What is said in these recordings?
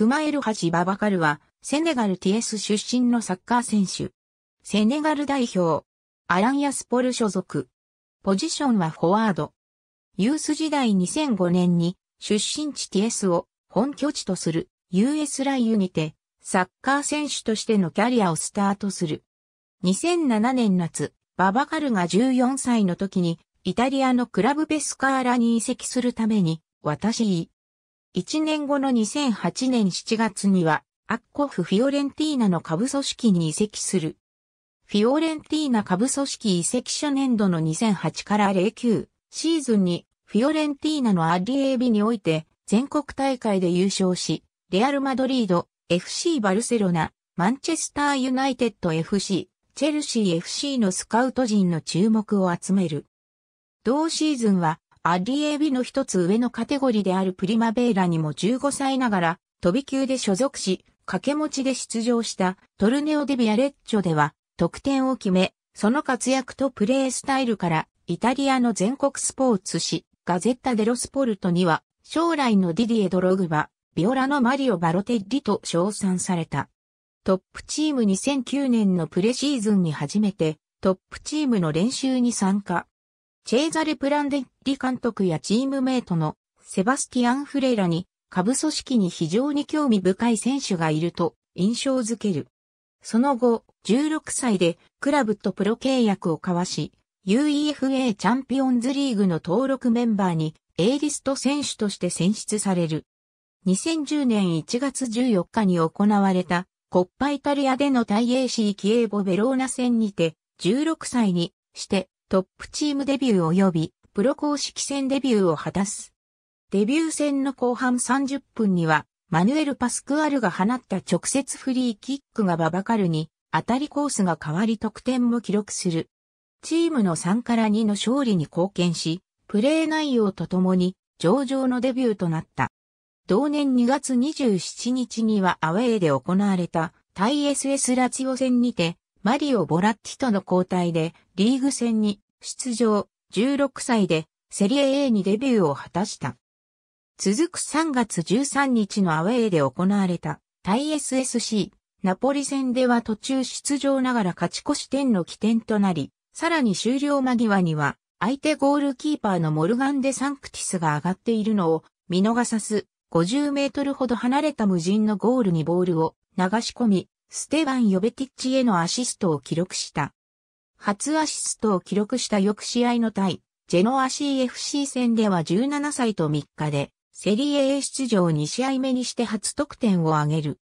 クマエルハジ・ババカルは、セネガルティエス出身のサッカー選手。セネガル代表。アランヤスポル所属。ポジションはフォワード。ユース時代2005年に出身地ティエスを本拠地とする US ライユにてサッカー選手としてのキャリアをスタートする。2007年夏、ババカルが14歳の時にイタリアのクラブベスカーラに移籍するために私1年後の2008年7月には、アッコフ・フィオレンティーナの下部組織に移籍する。フィオレンティーナ下部組織移籍初年度の2008から09シーズンに、フィオレンティーナのアディエービにおいて、全国大会で優勝し、レアル・マドリード、FC バルセロナ、マンチェスター・ユナイテッド FC、チェルシー FC のスカウト陣の注目を集める。同シーズンはアディエビの一つ上のカテゴリーであるプリマベーラにも15歳ながら、飛び級で所属し、掛け持ちで出場したトルネオデビアレッチョでは得点を決め、その活躍とプレースタイルからイタリアの全国スポーツ誌ガゼッタ・デロスポルトには将来のディディエ・ドログバ、ビオラのマリオ・バロテッリと称賛された。トップチーム2009年のプレシーズンに初めてトップチームの練習に参加。チェーザレ・プランデッリ監督やチームメイトのセバスティアン・フレイラに下部組織に非常に興味深い選手がいると印象づける。その後、16歳でクラブとプロ契約を交わし、UEFA チャンピオンズリーグの登録メンバーに A リスト選手として選出される。2010年1月14日に行われたコッパイタリアでの大 AC キエーボベローナ戦にて16歳にしてトップチームデビュー及びプロ公式戦デビューを果たす。デビュー戦の後半30分には、マヌエル・パスクアルが放った直接フリーキックがババカルに、当たりコースが変わり得点も記録する。チームの3から2の勝利に貢献し、プレー内容とともに上々のデビューとなった。同年2月27日にはアウェーで行われた対 SS ラチオ戦にて、マリオ・ボラッティとの交代でリーグ戦に出場、16歳でセリエ A にデビューを果たした。続く3月13日のアウェーで行われた対 SSC ナポリ戦では途中出場ながら勝ち越し点の起点となり、さらに終了間際には相手ゴールキーパーのモルガン・デ・サンクティスが上がっているのを見逃さず50メートルほど離れた無人のゴールにボールを流し込み、ステバン・ヨベティッチへのアシストを記録した。初アシストを記録した翌試合の対、ジェノア CFC 戦では17歳と3日で、セリエ A 出場2試合目にして初得点を挙げる。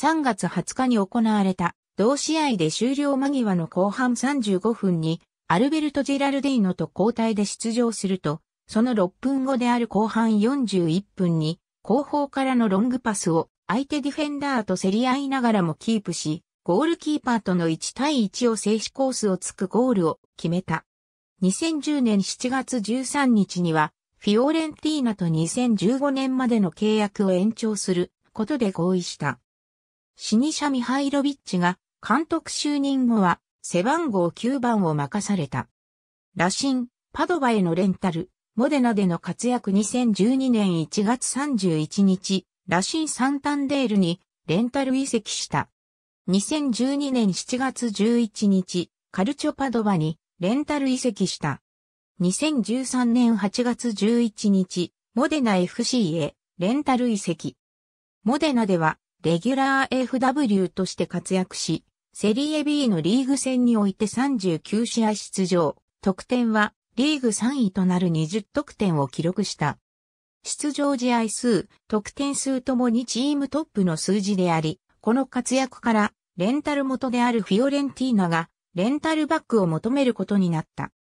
3月20日に行われた、同試合で終了間際の後半35分に、アルベルト・ジェラルディーノと交代で出場すると、その6分後である後半41分に、後方からのロングパスを相手ディフェンダーと競り合いながらもキープし、ゴールキーパーとの1対1を制止コースをつくゴールを決めた。2010年7月13日には、フィオレンティーナと2015年までの契約を延長することで合意した。シニシャ・ミハイロビッチが監督就任後は背番号9番を任された。羅針、パドバへのレンタル、モデナでの活躍2012年1月31日、羅針サンタンデールにレンタル移籍した。2012年7月11日、カルチョパドバにレンタル移籍した。2013年8月11日、モデナ FC へレンタル移籍。モデナではレギュラー FW として活躍し、セリエ B のリーグ戦において39試合出場、得点はリーグ3位となる20得点を記録した。出場試合数、得点数ともにチームトップの数字であり、この活躍から、レンタル元であるフィオレンティーナが、レンタルバッグを求めることになった。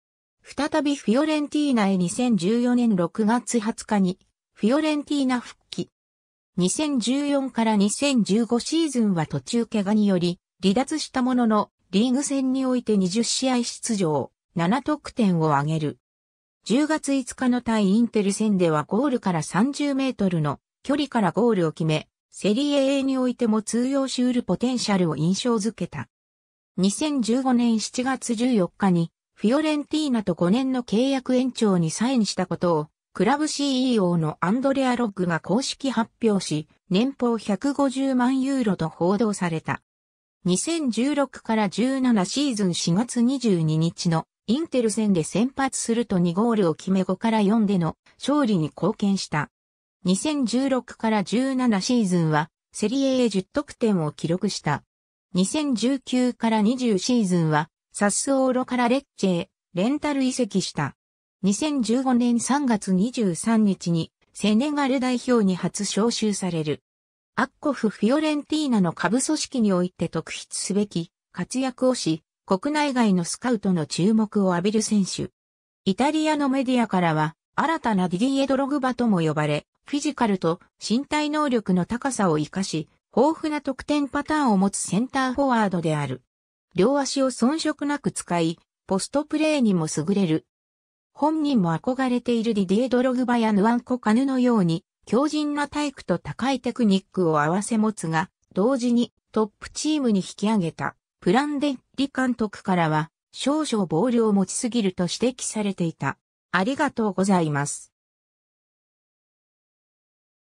再びフィオレンティーナへ2014年6月20日に、フィオレンティーナ復帰。2014から2015シーズンは途中怪我により、離脱したものの、リーグ戦において20試合出場、7得点を挙げる。10月5日の対インテル戦ではゴールから30メートルの距離からゴールを決め、セリエ A においても通用し得るポテンシャルを印象づけた。2015年7月14日に、フィオレンティーナと5年の契約延長にサインしたことを、クラブ CEO のアンドレア・ロッグが公式発表し、年俸150万ユーロと報道された。2016から17シーズン4月22日のインテル戦で先発すると2ゴールを決め5から4での勝利に貢献した。2016から17シーズンは、セリエ A 10得点を記録した。2019から20シーズンは、サスオーロからレッチェへ、レンタル移籍した。2015年3月23日に、セネガル代表に初招集される。アッコフ・フィオレンティーナの下部組織において特筆すべき活躍をし、国内外のスカウトの注目を浴びる選手。イタリアのメディアからは、新たなディディエ・ドログバとも呼ばれ、フィジカルと身体能力の高さを活かし、豊富な得点パターンを持つセンターフォワードである。両足を遜色なく使い、ポストプレーにも優れる。本人も憧れているディディエ・ドログバやヌアンコ・カヌのように、強靭な体育と高いテクニックを併せ持つが、同時にトップチームに引き上げた、プランデッリ監督からは、少々ボールを持ちすぎると指摘されていた。ありがとうございます。